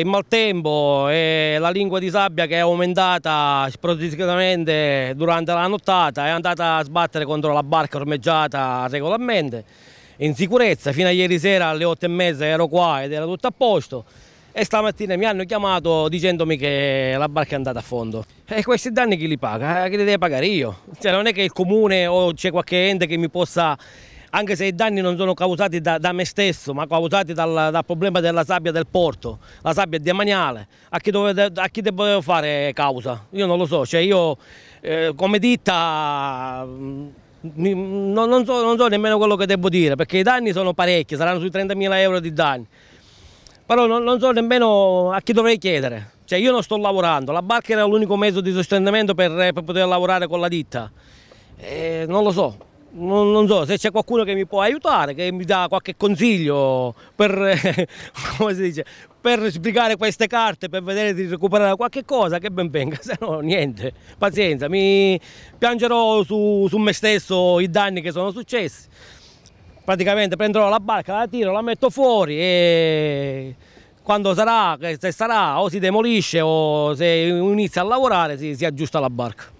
il maltempo e la lingua di sabbia che è aumentata spropositamente durante la nottata è andata a sbattere contro la barca ormeggiata regolarmente in sicurezza, fino a ieri sera alle 8 e mezza ero qua ed era tutto a posto e stamattina mi hanno chiamato dicendomi che la barca è andata a fondo. E questi danni chi li paga? Eh, che li devo pagare io? Cioè non è che il comune o c'è qualche ente che mi possa anche se i danni non sono causati da, da me stesso, ma causati dal, dal, problema della sabbia del porto, la sabbia è demaniale, a chi, dove, a chi devo fare causa? Io non lo so, cioè io eh, come ditta... Mm, non, non, so, non so nemmeno quello che devo dire perché i danni sono parecchi, saranno sui 30.000 euro di danni però non, non, so nemmeno a chi dovrei chiedere. Cioè io non sto lavorando, la barca era l'unico mezzo di sostentamento per, eh, per poter lavorare con la ditta. E eh, non lo so, non, non, so se c'è qualcuno che mi può aiutare, che mi dà qualche consiglio per, come si dice, per sbrigare queste carte, per vedere di recuperare qualche cosa, che ben venga, se no niente, pazienza, mi piangerò su, su me stesso i danni che sono successi. Praticamente prenderò la barca, la tiro, la metto fuori e quando sarà, se sarà, o si demolisce o se inizia a lavorare si, si aggiusta la barca.